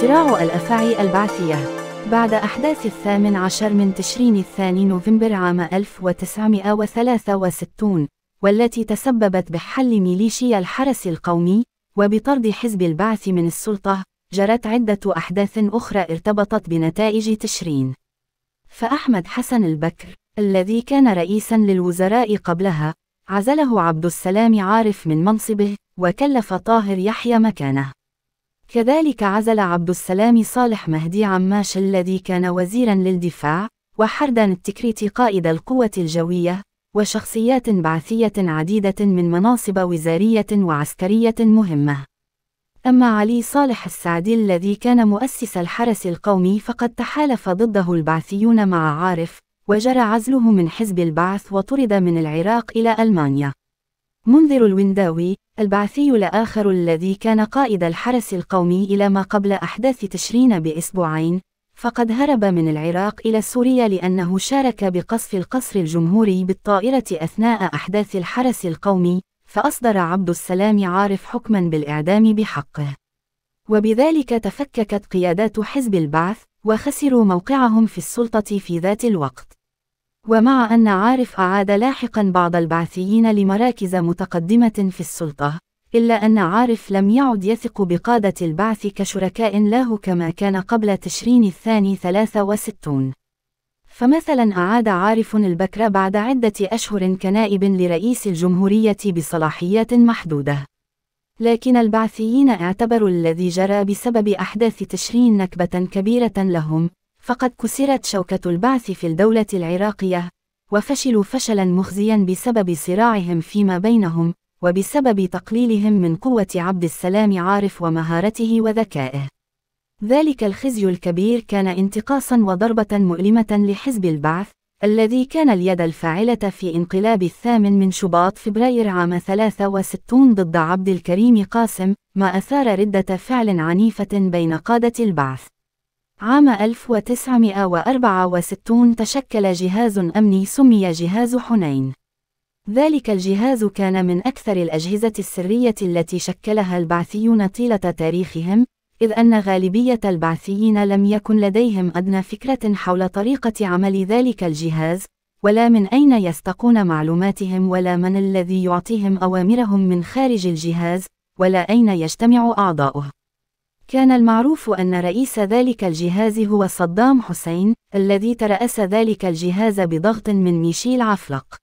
صراع الأفاعي البعثية بعد أحداث الثامن عشر من تشرين الثاني نوفمبر عام 1963 والتي تسببت بحل ميليشيا الحرس القومي وبطرد حزب البعث من السلطة جرت عدة أحداث أخرى ارتبطت بنتائج تشرين فأحمد حسن البكر الذي كان رئيسا للوزراء قبلها عزله عبد السلام عارف من منصبه وكلف طاهر يحيى مكانه كذلك عزل عبد السلام صالح مهدي عماش الذي كان وزيرا للدفاع وحردان التكريت قائد القوة الجوية وشخصيات بعثية عديدة من مناصب وزارية وعسكرية مهمة أما علي صالح السعدي الذي كان مؤسس الحرس القومي فقد تحالف ضده البعثيون مع عارف وجرى عزله من حزب البعث وطرد من العراق إلى ألمانيا منذر الونداوي البعثي الآخر الذي كان قائد الحرس القومي إلى ما قبل أحداث تشرين بأسبوعين فقد هرب من العراق إلى سوريا لأنه شارك بقصف القصر الجمهوري بالطائرة أثناء أحداث الحرس القومي فأصدر عبد السلام عارف حكما بالإعدام بحقه وبذلك تفككت قيادات حزب البعث وخسروا موقعهم في السلطة في ذات الوقت ومع أن عارف عاد لاحقا بعض البعثيين لمراكز متقدمة في السلطة إلا أن عارف لم يعد يثق بقادة البعث كشركاء له كما كان قبل تشرين الثاني 63 فمثلا أعاد عارف البكر بعد عدة أشهر كنائب لرئيس الجمهورية بصلاحيات محدودة لكن البعثيين اعتبروا الذي جرى بسبب أحداث تشرين نكبة كبيرة لهم فقد كسرت شوكة البعث في الدولة العراقية، وفشلوا فشلا مخزيا بسبب صراعهم فيما بينهم، وبسبب تقليلهم من قوة عبد السلام عارف ومهارته وذكائه. ذلك الخزي الكبير كان انتقاصا وضربة مؤلمة لحزب البعث، الذي كان اليد الفاعلة في انقلاب الثامن من شباط فبراير عام 63 ضد عبد الكريم قاسم، ما أثار ردة فعل عنيفة بين قادة البعث. عام 1964 تشكل جهاز أمني سمي جهاز حنين. ذلك الجهاز كان من أكثر الأجهزة السرية التي شكلها البعثيون طيلة تاريخهم، إذ أن غالبية البعثيين لم يكن لديهم أدنى فكرة حول طريقة عمل ذلك الجهاز، ولا من أين يستقون معلوماتهم ولا من الذي يعطيهم أوامرهم من خارج الجهاز، ولا أين يجتمع أعضاؤه. كان المعروف أن رئيس ذلك الجهاز هو صدام حسين، الذي ترأس ذلك الجهاز بضغط من ميشيل عفلق.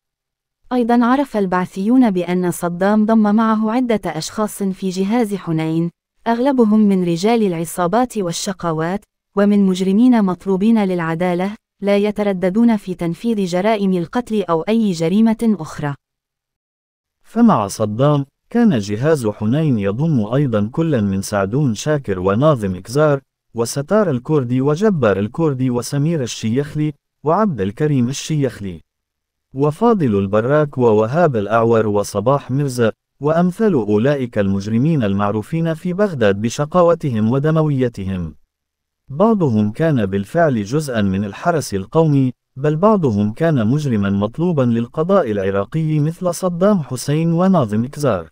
أيضاً عرف البعثيون بأن صدام ضم معه عدة أشخاص في جهاز حنين، أغلبهم من رجال العصابات والشقوات، ومن مجرمين مطلوبين للعدالة، لا يترددون في تنفيذ جرائم القتل أو أي جريمة أخرى. فمع صدام كان جهاز حنين يضم أيضا كلا من سعدون شاكر وناظم إكزار وستار الكردي وجبار الكردي وسمير الشيخلي وعبد الكريم الشيخلي وفاضل البراك ووهاب الأعور وصباح مرزا وأمثال أولئك المجرمين المعروفين في بغداد بشقاوتهم ودمويتهم بعضهم كان بالفعل جزءا من الحرس القومي بل بعضهم كان مجرما مطلوبا للقضاء العراقي مثل صدام حسين وناظم إكزار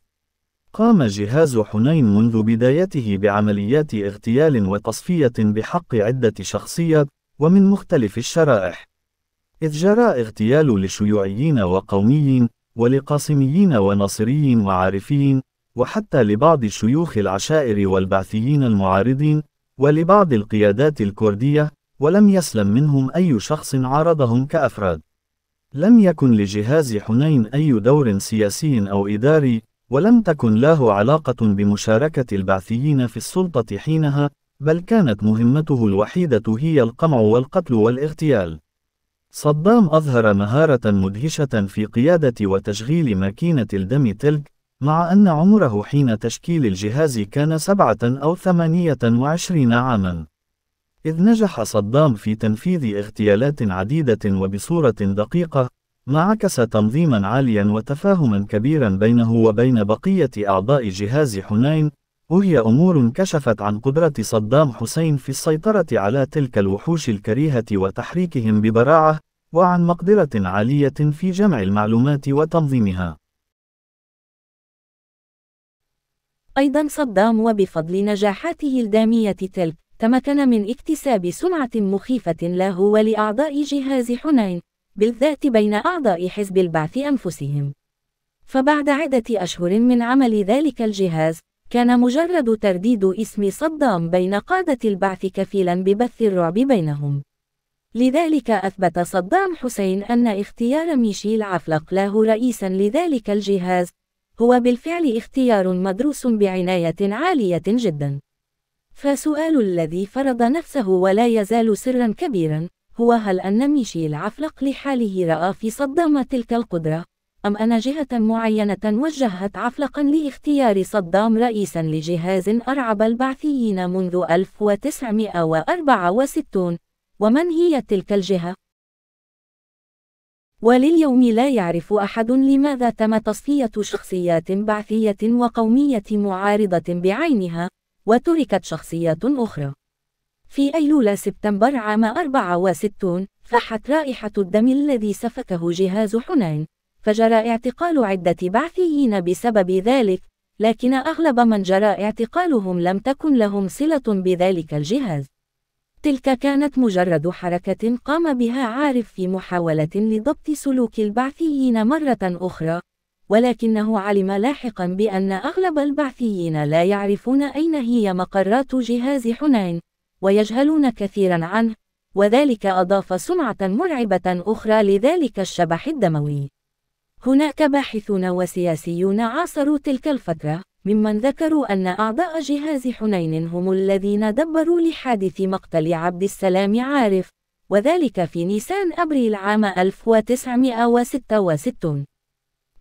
قام جهاز حنين منذ بدايته بعمليات اغتيال وتصفية بحق عدة شخصيات ومن مختلف الشرائح إذ جرى اغتيال لشيوعيين وقوميين ولقاسميين وناصريين وعارفين وحتى لبعض شيوخ العشائر والبعثيين المعارضين ولبعض القيادات الكردية ولم يسلم منهم أي شخص عارضهم كأفراد لم يكن لجهاز حنين أي دور سياسي أو إداري ولم تكن له علاقة بمشاركة البعثيين في السلطة حينها، بل كانت مهمته الوحيدة هي القمع والقتل والاغتيال. صدام أظهر مهارة مدهشة في قيادة وتشغيل ماكينة الدم تلك، مع أن عمره حين تشكيل الجهاز كان سبعة أو ثمانية وعشرين عامًا. إذ نجح صدام في تنفيذ اغتيالات عديدة وبصورة دقيقة، ما عكس تنظيما عاليا وتفاهما كبيرا بينه وبين بقية أعضاء جهاز حنين وهي أمور كشفت عن قدرة صدام حسين في السيطرة على تلك الوحوش الكريهة وتحريكهم ببراعة وعن مقدرة عالية في جمع المعلومات وتنظيمها أيضا صدام وبفضل نجاحاته الدامية تلك تمكن من اكتساب سمعة مخيفة له ولأعضاء جهاز حنين بالذات بين أعضاء حزب البعث أنفسهم. فبعد عدة أشهر من عمل ذلك الجهاز، كان مجرد ترديد اسم صدام بين قادة البعث كفيلا ببث الرعب بينهم. لذلك أثبت صدام حسين أن اختيار ميشيل عفلق له رئيسا لذلك الجهاز هو بالفعل اختيار مدروس بعناية عالية جدا. فسؤال الذي فرض نفسه ولا يزال سرا كبيرا هو هل أن ميشيل عفلق لحاله رأى في صدام تلك القدرة؟ أم أن جهة معينة وجهت عفلقا لاختيار صدام رئيسا لجهاز أرعب البعثيين منذ 1964 ومن هي تلك الجهة؟ ولليوم لا يعرف أحد لماذا تم تصفية شخصيات بعثية وقومية معارضة بعينها وتركت شخصيات أخرى في أيلول سبتمبر عام 64 فحت رائحة الدم الذي سفكه جهاز حنين فجرى اعتقال عدة بعثيين بسبب ذلك لكن أغلب من جرى اعتقالهم لم تكن لهم صلة بذلك الجهاز تلك كانت مجرد حركة قام بها عارف في محاولة لضبط سلوك البعثيين مرة أخرى ولكنه علم لاحقا بأن أغلب البعثيين لا يعرفون أين هي مقرات جهاز حنين ويجهلون كثيرا عنه وذلك أضاف سمعة مرعبة أخرى لذلك الشبح الدموي هناك باحثون وسياسيون عاصروا تلك الفترة ممن ذكروا أن أعضاء جهاز حنين هم الذين دبروا لحادث مقتل عبد السلام عارف وذلك في نيسان أبريل عام 1966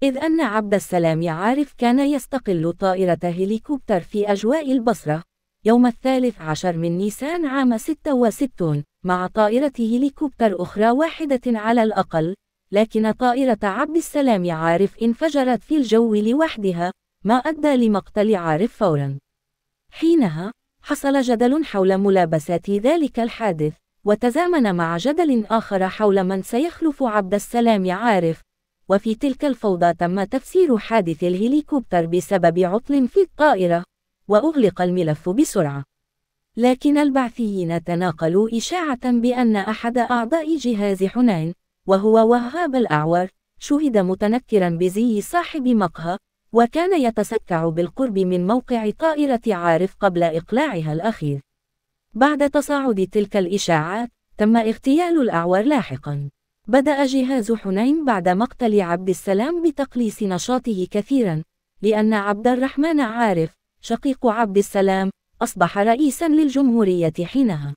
إذ أن عبد السلام عارف كان يستقل طائرة هليكوبتر في أجواء البصرة يوم الثالث عشر من نيسان عام 66 مع طائرة هليكوبتر أخرى واحدة على الأقل لكن طائرة عبد السلام عارف انفجرت في الجو لوحدها ما أدى لمقتل عارف فورا حينها حصل جدل حول ملابسات ذلك الحادث وتزامن مع جدل آخر حول من سيخلف عبد السلام عارف وفي تلك الفوضى تم تفسير حادث الهليكوبتر بسبب عطل في الطائرة وأغلق الملف بسرعة. لكن البعثيين تناقلوا إشاعة بأن أحد أعضاء جهاز حنين، وهو وهاب الأعور، شهد متنكرا بزي صاحب مقهى، وكان يتسكع بالقرب من موقع طائرة عارف قبل إقلاعها الأخير. بعد تصاعد تلك الإشاعات، تم اغتيال الأعور لاحقاً. بدأ جهاز حنين بعد مقتل عبد السلام بتقليص نشاطه كثيراً، لأن عبد الرحمن عارف شقيق عبد السلام أصبح رئيسا للجمهورية حينها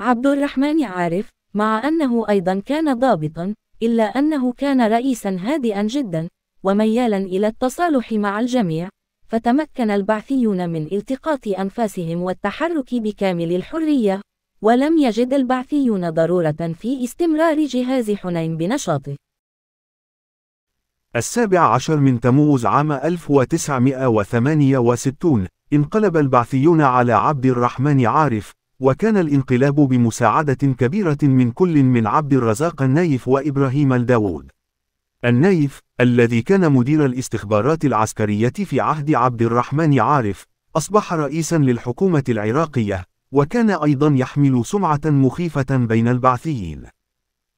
عبد الرحمن عارف مع أنه أيضا كان ضابطا إلا أنه كان رئيسا هادئا جدا وميالا إلى التصالح مع الجميع فتمكن البعثيون من التقاط أنفاسهم والتحرك بكامل الحرية ولم يجد البعثيون ضرورة في استمرار جهاز حنين بنشاطه السابع عشر من تموز عام 1968 انقلب البعثيون على عبد الرحمن عارف وكان الانقلاب بمساعدة كبيرة من كل من عبد الرزاق النايف وإبراهيم الداود النايف الذي كان مدير الاستخبارات العسكرية في عهد عبد الرحمن عارف أصبح رئيسا للحكومة العراقية وكان أيضا يحمل سمعة مخيفة بين البعثيين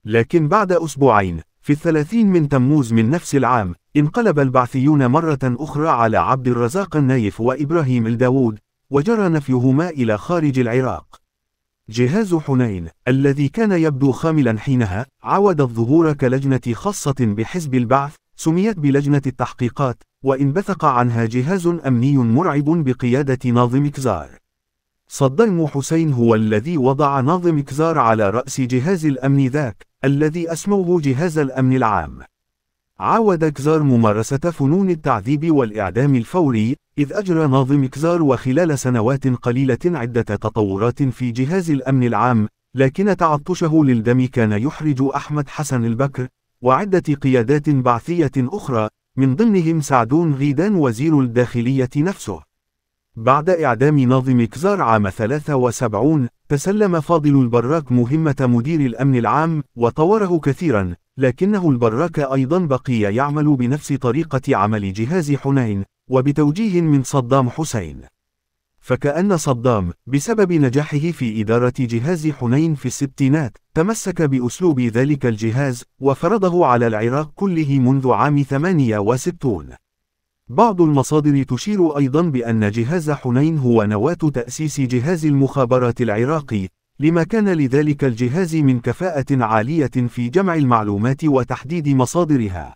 لكن بعد أسبوعين في الثلاثين من تموز من نفس العام انقلب البعثيون مرة أخرى على عبد الرزاق النايف وإبراهيم الداود وجرى نفيهما إلى خارج العراق جهاز حنين الذي كان يبدو خاملا حينها عود الظهور كلجنة خاصة بحزب البعث سميت بلجنة التحقيقات وإنبثق عنها جهاز أمني مرعب بقيادة ناظم كزار صدام حسين هو الذي وضع نظم كزار على رأس جهاز الأمن ذاك الذي أسموه جهاز الأمن العام عاود كزار ممارسة فنون التعذيب والإعدام الفوري إذ أجرى ناظم كزار وخلال سنوات قليلة عدة تطورات في جهاز الأمن العام لكن تعطشه للدم كان يحرج أحمد حسن البكر وعدة قيادات بعثية أخرى من ضمنهم سعدون غيدان وزير الداخلية نفسه بعد إعدام ناظم كزار عام 73 تسلم فاضل البراك مهمة مدير الأمن العام وطوره كثيرا لكنه البراك أيضا بقي يعمل بنفس طريقة عمل جهاز حنين وبتوجيه من صدام حسين فكأن صدام بسبب نجاحه في إدارة جهاز حنين في الستينات تمسك بأسلوب ذلك الجهاز وفرضه على العراق كله منذ عام 68 بعض المصادر تشير أيضا بأن جهاز حنين هو نواة تأسيس جهاز المخابرات العراقي، لما كان لذلك الجهاز من كفاءة عالية في جمع المعلومات وتحديد مصادرها.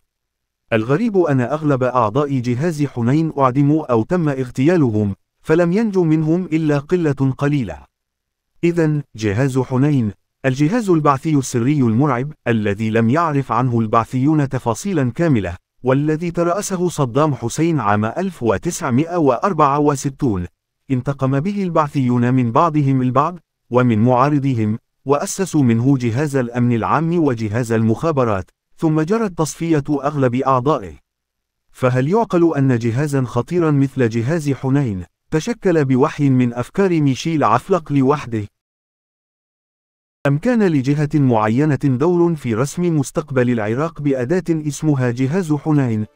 الغريب أن أغلب أعضاء جهاز حنين أعدموا أو تم اغتيالهم، فلم ينجو منهم إلا قلة قليلة. إذا جهاز حنين الجهاز البعثي السري المرعب الذي لم يعرف عنه البعثيون تفاصيلا كاملة والذي ترأسه صدام حسين عام 1964 انتقم به البعثيون من بعضهم البعض ومن معارضيهم وأسسوا منه جهاز الأمن العام وجهاز المخابرات ثم جرت تصفية أغلب أعضائه فهل يعقل أن جهازا خطيرا مثل جهاز حنين تشكل بوحي من أفكار ميشيل عفلق لوحده أم كان لجهة معينة دور في رسم مستقبل العراق بأداة اسمها جهاز حنين